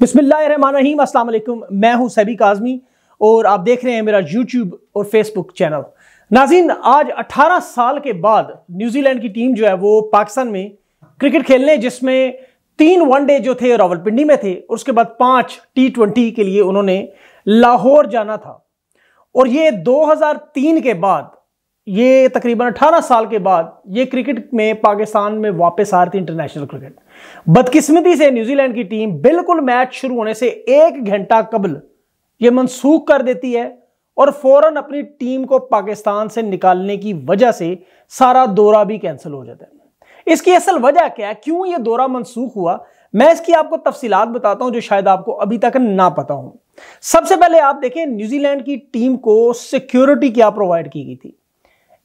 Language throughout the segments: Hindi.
बिस्मिल्लाम अस्सलाम वालेकुम मैं हूं सैबिक आज़मी और आप देख रहे हैं मेरा यूट्यूब और फेसबुक चैनल नाजीन आज 18 साल के बाद न्यूजीलैंड की टीम जो है वो पाकिस्तान में क्रिकेट खेलने जिसमें तीन वनडे जो थे रावलपिंडी में थे उसके बाद पांच टी ट्वेंटी के लिए उन्होंने लाहौर जाना था और ये 2003 के बाद ये तकरीबन 18 साल के बाद ये क्रिकेट में पाकिस्तान में वापस आ रही थी इंटरनेशनल क्रिकेट बदकिस्मती से न्यूजीलैंड की टीम बिल्कुल मैच शुरू होने से एक घंटा कबल ये मनसूख कर देती है और फौरन अपनी टीम को पाकिस्तान से निकालने की वजह से सारा दौरा भी कैंसिल हो जाता है इसकी असल वजह क्या है क्यों ये दौरा मनसूख हुआ मैं इसकी आपको तफसीलात बताता हूं जो शायद आपको अभी तक ना पता हूं सबसे पहले आप देखें न्यूजीलैंड की टीम को सिक्योरिटी क्या प्रोवाइड की गई थी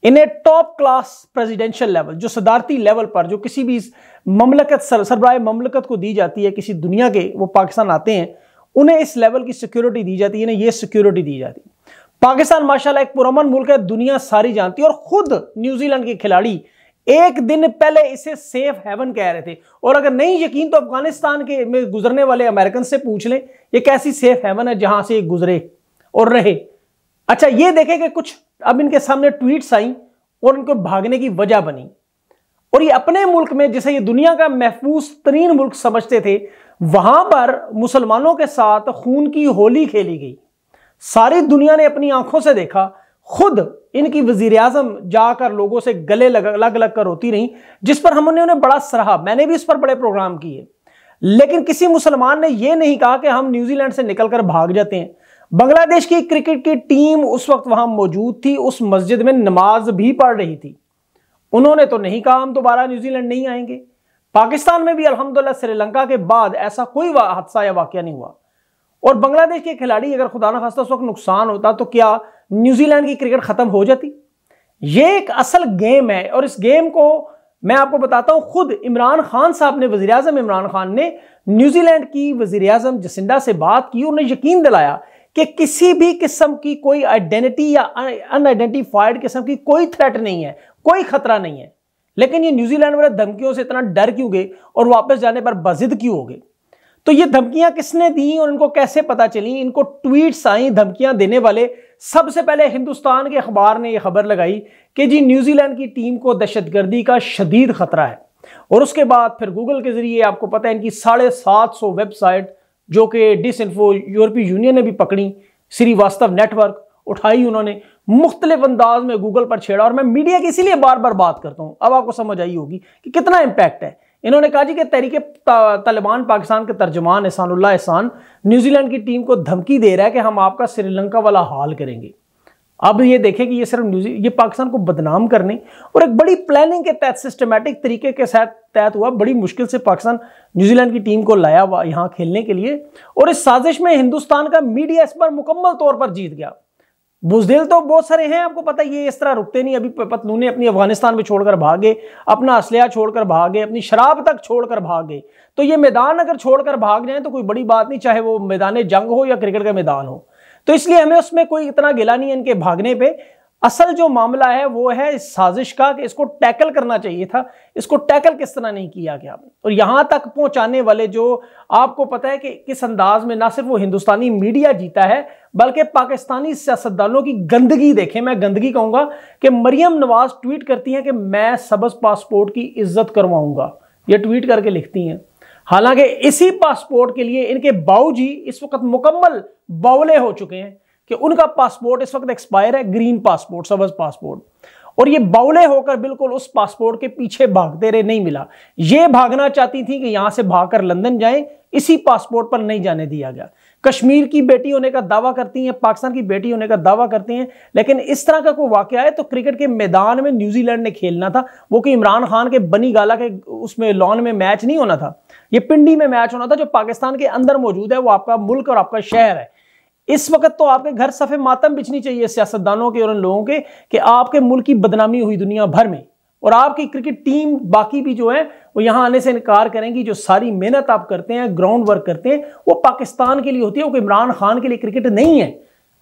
इन्हें टॉप क्लास प्रेसिडेंशियल लेवल जो सदारती लेवल पर जो किसी भी ममलकत सर, सरबराह ममलकत को दी जाती है किसी दुनिया के वो पाकिस्तान आते हैं उन्हें इस लेवल की सिक्योरिटी दी जाती है इन्हें ये सिक्योरिटी दी जाती है पाकिस्तान माशाल्लाह एक पुरमन मुल्क है दुनिया सारी जानती है और खुद न्यूजीलैंड के खिलाड़ी एक दिन पहले इसे सेफ हेवन कह रहे थे और अगर नहीं यकीन तो अफगानिस्तान के में गुजरने वाले अमेरिकन से पूछ लें ये कैसी सेफ हेवन है जहां से गुजरे और रहे अच्छा ये देखें कि कुछ अब इनके सामने ट्वीट्स आई और इनको भागने की वजह बनी और ये अपने मुल्क में जिसे ये दुनिया का महफूज तरीन मुल्क समझते थे वहां पर मुसलमानों के साथ खून की होली खेली गई सारी दुनिया ने अपनी आंखों से देखा खुद इनकी वजीर आजम जाकर लोगों से गले लग अलग अलग कर रोती रही जिस पर हमने उन्हें बड़ा सराहा मैंने भी इस पर बड़े प्रोग्राम किए लेकिन किसी मुसलमान ने यह नहीं कहा कि हम न्यूजीलैंड से निकलकर भाग जाते हैं बांग्लादेश की क्रिकेट की टीम उस वक्त वहां मौजूद थी उस मस्जिद में नमाज भी पढ़ रही थी उन्होंने तो नहीं कहा हम दोबारा न्यूजीलैंड नहीं आएंगे पाकिस्तान में भी अल्हम्दुलिल्लाह श्रीलंका के बाद ऐसा कोई हादसा या वाक्य नहीं हुआ और बांग्लादेश के खिलाड़ी अगर खुदा ना खास्ता उस वक्त नुकसान होता तो क्या न्यूजीलैंड की क्रिकेट खत्म हो जाती ये एक असल गेम है और इस गेम को मैं आपको बताता हूं खुद इमरान खान साहब ने वजी इमरान खान ने न्यूजीलैंड की वजी जसिंडा से बात की उन्हें यकीन दिलाया कि किसी भी किस्म की कोई आइडेंटिटी या अनआइडेंटिफाइड किस्म की कोई थ्रेट नहीं है कोई खतरा नहीं है लेकिन ये न्यूजीलैंड वाले धमकियों से इतना डर क्यों गए और वापस जाने पर बजिद क्यों हो गए तो ये धमकियां किसने दी और इनको कैसे पता चली इनको ट्वीट्स आई धमकियां देने वाले सबसे पहले हिंदुस्तान के अखबार ने यह खबर लगाई कि जी न्यूजीलैंड की टीम को दहशतगर्दी का शदीद खतरा है और उसके बाद फिर गूगल के जरिए आपको पता है इनकी साढ़े सात सौ वेबसाइट जो कि डिस इन्फो यूरोपीय यूनियन ने भी पकड़ी श्रीवास्तव नेटवर्क उठाई उन्होंने मुख्तलिफ अंदाज में गूगल पर छेड़ा और मैं मीडिया की इसीलिए बार बार बात करता हूँ अब आपको समझ आई होगी कि कितना इम्पैक्ट है इन्होंने कहा जी कि तहरीक तालिबान पाकिस्तान के तर्जमान एहसानुल्ला एहसान न्यूजीलैंड की टीम को धमकी दे रहा है कि हम आपका श्रीलंका वाला हाल करेंगे अब ये देखें कि ये सिर्फ न्यूजी ये पाकिस्तान को बदनाम करने और एक बड़ी प्लानिंग के तहत सिस्टमेटिक तरीके के साथ तहत हुआ बड़ी मुश्किल से पाकिस्तान न्यूजीलैंड की टीम को लाया हुआ यहाँ खेलने के लिए और इस साजिश में हिंदुस्तान का मीडिया इस पर मुकम्मल तौर पर जीत गया बुजदिल तो बहुत सारे हैं आपको पता है ये इस तरह रुकते नहीं अभी पतलूने अपनी अफगानिस्तान में छोड़कर भागे अपना असलिया छोड़कर भागे अपनी शराब तक छोड़कर भागे तो ये मैदान अगर छोड़कर भाग जाए तो कोई बड़ी बात नहीं चाहे वो मैदान जंग हो या क्रिकेट का मैदान हो तो इसलिए हमें उसमें कोई इतना गिला नहीं है इनके भागने पे असल जो मामला है वो है इस साजिश का कि इसको टैकल करना चाहिए था इसको टैकल किस तरह नहीं किया गया और यहाँ तक पहुँचाने वाले जो आपको पता है कि किस अंदाज में ना सिर्फ वो हिंदुस्तानी मीडिया जीता है बल्कि पाकिस्तानी सियासतदानों की गंदगी देखें मैं गंदगी कहूँगा कि मरियम नवाज ट्वीट करती हैं कि मैं सबज पासपोर्ट की इज्जत करवाऊँगा ये ट्वीट करके लिखती हैं हालांकि इसी पासपोर्ट के लिए इनके बाऊजी इस वक्त मुकम्मल बावले हो चुके हैं कि उनका पासपोर्ट इस वक्त एक्सपायर है ग्रीन पासपोर्ट सबज पासपोर्ट और ये बावले होकर बिल्कुल उस पासपोर्ट के पीछे भागते रहे नहीं मिला ये भागना चाहती थी कि यहां से भागकर लंदन जाए इसी पासपोर्ट पर नहीं जाने दिया गया कश्मीर की बेटी होने का दावा करती हैं पाकिस्तान की बेटी होने का दावा करती हैं लेकिन इस तरह का कोई वाक्य है तो क्रिकेट के मैदान में न्यूजीलैंड ने खेलना था वो कि इमरान खान के बनी गाला के उसमें लॉन में मैच नहीं होना था ये पिंडी में मैच होना था जो पाकिस्तान के अंदर मौजूद है वो आपका मुल्क और आपका शहर है इस वक्त तो आपके घर सफ़े मातम बिछनी चाहिए सियासतदानों के और उन लोगों के कि आपके मुल्क की बदनामी हुई दुनिया भर में और आपकी क्रिकेट टीम बाकी भी जो है वो यहाँ आने से इनकार करेंगी जो सारी मेहनत आप करते हैं ग्राउंड वर्क करते हैं वो पाकिस्तान के लिए होती है वो इमरान खान के लिए क्रिकेट नहीं है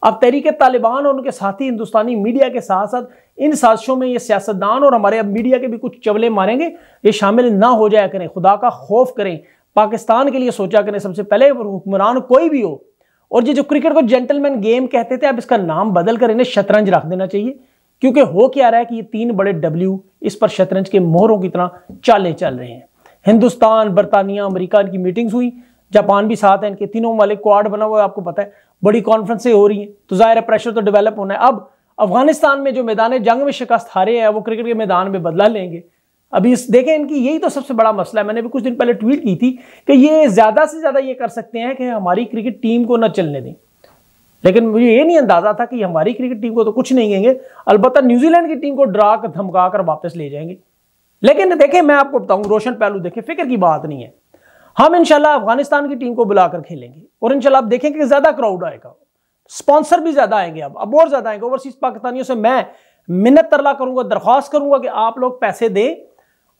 अब तहरीक तालिबान और उनके साथी हिंदुस्तानी मीडिया के साथ साथ इन साजिशों में ये सियासतदान और हमारे अब मीडिया के भी कुछ चबले मारेंगे ये शामिल ना हो जाया करें खुदा का खौफ करें पाकिस्तान के लिए सोचा करें सबसे पहले हुक्मरान कोई भी हो और ये जो क्रिकेट को जेंटलमैन गेम कहते थे अब इसका नाम बदल कर इन्हें शतरंज रख देना चाहिए क्योंकि हो क्या रहा है कि ये तीन बड़े डब्ल्यू इस पर शतरंज के मोहरों की तरह चाले चल रहे हैं हिंदुस्तान बरतानिया अमेरिका इनकी मीटिंग्स हुई जापान भी साथ हैं इनके तीनों को क्वाड बना हुआ है आपको पता है बड़ी कॉन्फ्रेंसें हो रही हैं तो जाहिर है प्रेशर तो डेवलप होना है अब अफगानिस्तान में जो मैदान जंग में शिकस्त हारे हैं वो क्रिकेट के मैदान में बदला लेंगे अभी इस देखें इनकी यही तो सबसे बड़ा मसला है मैंने भी कुछ दिन पहले ट्वीट की थी कि ये ज़्यादा से ज़्यादा ये कर सकते हैं कि हमारी क्रिकेट टीम को न चलने दें लेकिन मुझे ये नहीं अंदाजा था कि हमारी क्रिकेट टीम को तो कुछ नहीं कहेंगे अलबत्त न्यूजीलैंड की टीम को ड्रा कर धमका कर वापस ले जाएंगे लेकिन देखें मैं आपको बताऊं रोशन पहलू देखें फिक्र की बात नहीं है हम इंशाल्लाह अफगानिस्तान की टीम को बुलाकर खेलेंगे और इंशाल्लाह आप देखेंगे कि ज्यादा क्राउड आएगा स्पॉन्सर भी ज्यादा आएंगे अब अब और ज्यादा आएंगे ओवरसीज पाकिस्तानियों से मैं मिन्नत तरला करूंगा दरख्वास्त करूंगा कि आप लोग पैसे दें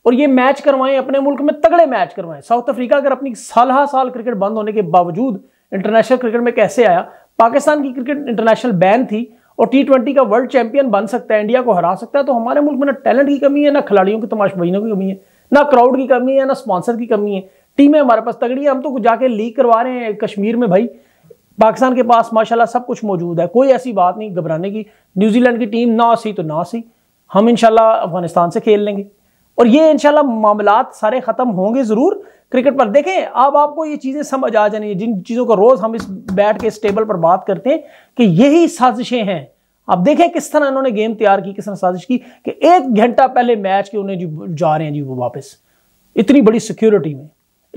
और ये मैच करवाएं अपने मुल्क में तगड़े मैच करवाएं साउथ अफ्रीका अगर अपनी साल साल क्रिकेट बंद होने के बावजूद इंटरनेशनल क्रिकेट में कैसे आया पाकिस्तान की क्रिकेट इंटरनेशनल बैन थी और टी ट्वेंटी का वर्ल्ड चैंपियन बन सकता है इंडिया को हरा सकता है तो हमारे मुल्क में ना टैलेंट की कमी है ना खिलाड़ियों की तमाशबीनों की कमी है ना क्राउड की कमी है ना स्पॉन्सर की कमी है टीमें हमारे पास तगड़ी है हम तो जाके लीग करवा रहे हैं कश्मीर में भाई पाकिस्तान के पास माशाल्लाह सब कुछ मौजूद है कोई ऐसी बात नहीं घबराने की न्यूजीलैंड की टीम ना सी तो ना सी हम इंशाल्लाह अफगानिस्तान से खेल लेंगे और ये इंशाल्लाह मामला सारे ख़त्म होंगे ज़रूर क्रिकेट पर देखें अब आपको ये चीज़ें समझ आ जानी जिन चीज़ों का रोज़ हम इस बैठ के इस टेबल पर बात करते हैं कि यही साजिशें हैं आप देखें किस तरह इन्होंने गेम तैयार की किस तरह साजिश की कि एक घंटा पहले मैच के उन्हें जी जा रहे हैं जी वो वापस इतनी बड़ी सिक्योरिटी में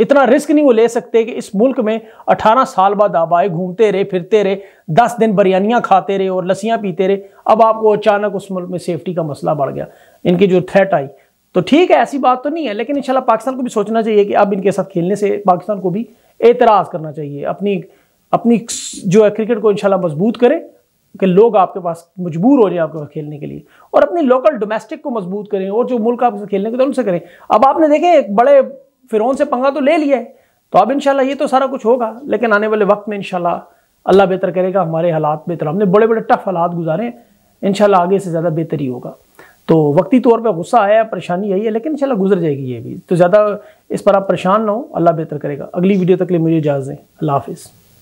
इतना रिस्क नहीं वो ले सकते कि इस मुल्क में 18 साल बाद आप आए घूमते रहे फिरते रहे 10 दिन बिरयानियां खाते रहे और लस्सियां पीते रहे अब आपको अचानक उस मुल्क में सेफ्टी का मसला बढ़ गया इनकी जो थ्रेट आई तो ठीक है ऐसी बात तो नहीं है लेकिन इंशाल्लाह पाकिस्तान को भी सोचना चाहिए कि अब इनके साथ खेलने से पाकिस्तान को भी एतराज़ करना चाहिए अपनी अपनी जो है क्रिकेट को इंशाल्लाह मजबूत करें कि लोग आपके पास मजबूर हो जाए आपके पास खेलने के लिए और अपनी लोकल डोमेस्टिक को मजबूत करें और जो मुल्क आपसे खेलने के तो उनसे करें अब आपने देखें एक बड़े फिरौन से पंगा तो ले लिया है तो अब इंशाल्लाह ये तो सारा कुछ होगा लेकिन आने वाले वक्त में इंशाल्लाह अल्लाह बेहतर करेगा हमारे हालात बेहतर हमने बड़े बड़े टफ हालात गुजारे इन आगे से ज़्यादा बेहतर ही होगा तो वक्ती तौर पे गुस्सा आया परेशानी आई है लेकिन इंशाल्लाह गुजर जाएगी ये भी तो ज़्यादा इस पर आप परेशान ना हो अल्लाह बेहतर करेगा अगली वीडियो तक लिए मुझे इजाज़ दें अल्लाह हाफिज़